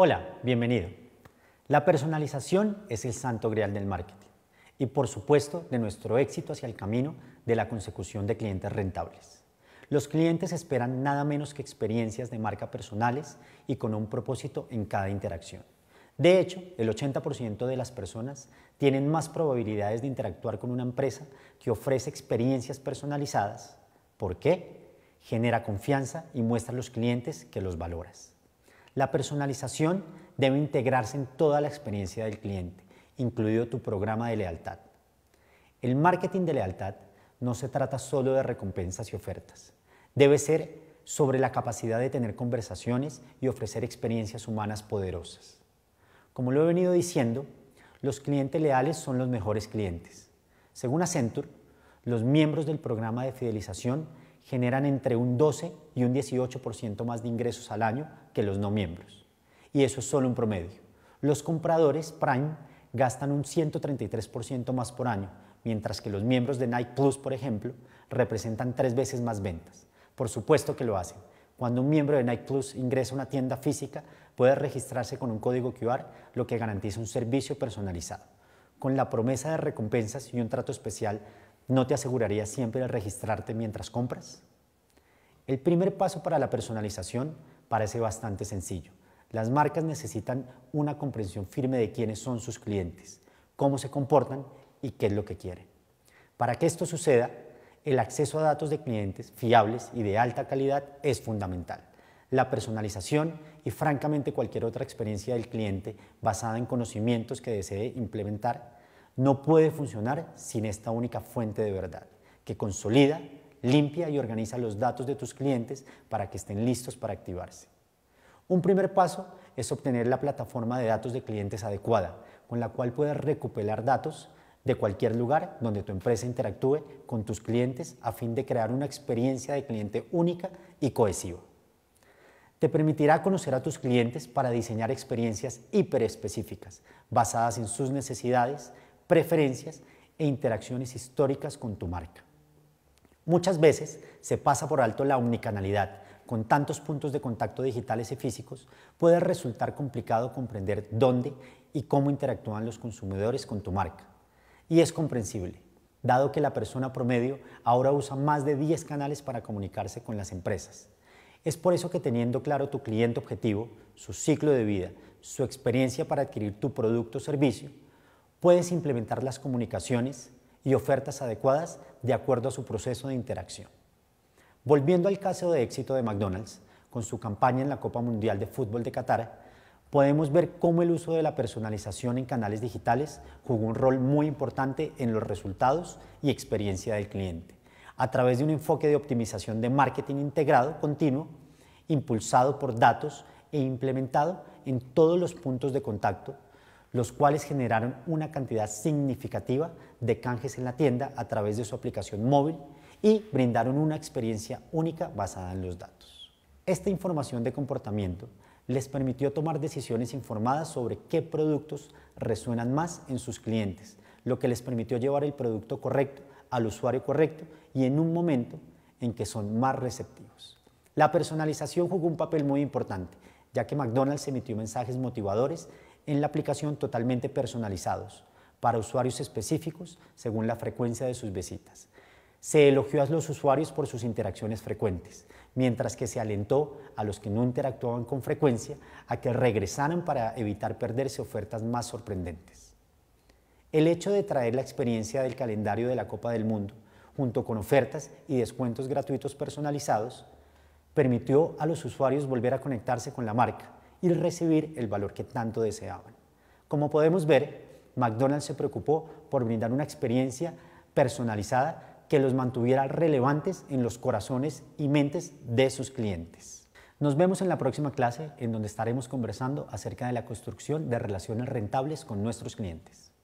Hola, bienvenido. La personalización es el santo grial del marketing y por supuesto de nuestro éxito hacia el camino de la consecución de clientes rentables. Los clientes esperan nada menos que experiencias de marca personales y con un propósito en cada interacción. De hecho, el 80% de las personas tienen más probabilidades de interactuar con una empresa que ofrece experiencias personalizadas. ¿Por qué? Genera confianza y muestra a los clientes que los valoras. La personalización debe integrarse en toda la experiencia del cliente, incluido tu programa de lealtad. El marketing de lealtad no se trata solo de recompensas y ofertas. Debe ser sobre la capacidad de tener conversaciones y ofrecer experiencias humanas poderosas. Como lo he venido diciendo, los clientes leales son los mejores clientes. Según Accenture, los miembros del programa de fidelización generan entre un 12 y un 18% más de ingresos al año que los no miembros. Y eso es solo un promedio. Los compradores Prime gastan un 133% más por año, mientras que los miembros de Nike Plus, por ejemplo, representan tres veces más ventas. Por supuesto que lo hacen. Cuando un miembro de Nike Plus ingresa a una tienda física, puede registrarse con un código QR, lo que garantiza un servicio personalizado, con la promesa de recompensas y un trato especial ¿No te asegurarías siempre de registrarte mientras compras? El primer paso para la personalización parece bastante sencillo. Las marcas necesitan una comprensión firme de quiénes son sus clientes, cómo se comportan y qué es lo que quieren. Para que esto suceda, el acceso a datos de clientes fiables y de alta calidad es fundamental. La personalización y francamente cualquier otra experiencia del cliente basada en conocimientos que desee implementar no puede funcionar sin esta única fuente de verdad, que consolida, limpia y organiza los datos de tus clientes para que estén listos para activarse. Un primer paso es obtener la plataforma de datos de clientes adecuada, con la cual puedas recuperar datos de cualquier lugar donde tu empresa interactúe con tus clientes a fin de crear una experiencia de cliente única y cohesiva. Te permitirá conocer a tus clientes para diseñar experiencias hiperespecíficas, basadas en sus necesidades, preferencias e interacciones históricas con tu marca. Muchas veces se pasa por alto la omnicanalidad. Con tantos puntos de contacto digitales y físicos, puede resultar complicado comprender dónde y cómo interactúan los consumidores con tu marca. Y es comprensible, dado que la persona promedio ahora usa más de 10 canales para comunicarse con las empresas. Es por eso que teniendo claro tu cliente objetivo, su ciclo de vida, su experiencia para adquirir tu producto o servicio, puedes implementar las comunicaciones y ofertas adecuadas de acuerdo a su proceso de interacción. Volviendo al caso de éxito de McDonald's, con su campaña en la Copa Mundial de Fútbol de Qatar, podemos ver cómo el uso de la personalización en canales digitales jugó un rol muy importante en los resultados y experiencia del cliente, a través de un enfoque de optimización de marketing integrado continuo, impulsado por datos e implementado en todos los puntos de contacto los cuales generaron una cantidad significativa de canjes en la tienda a través de su aplicación móvil y brindaron una experiencia única basada en los datos. Esta información de comportamiento les permitió tomar decisiones informadas sobre qué productos resuenan más en sus clientes, lo que les permitió llevar el producto correcto al usuario correcto y en un momento en que son más receptivos. La personalización jugó un papel muy importante, ya que McDonald's emitió mensajes motivadores en la aplicación totalmente personalizados para usuarios específicos según la frecuencia de sus visitas. Se elogió a los usuarios por sus interacciones frecuentes, mientras que se alentó a los que no interactuaban con frecuencia a que regresaran para evitar perderse ofertas más sorprendentes. El hecho de traer la experiencia del calendario de la Copa del Mundo, junto con ofertas y descuentos gratuitos personalizados, permitió a los usuarios volver a conectarse con la marca, y recibir el valor que tanto deseaban. Como podemos ver, McDonald's se preocupó por brindar una experiencia personalizada que los mantuviera relevantes en los corazones y mentes de sus clientes. Nos vemos en la próxima clase en donde estaremos conversando acerca de la construcción de relaciones rentables con nuestros clientes.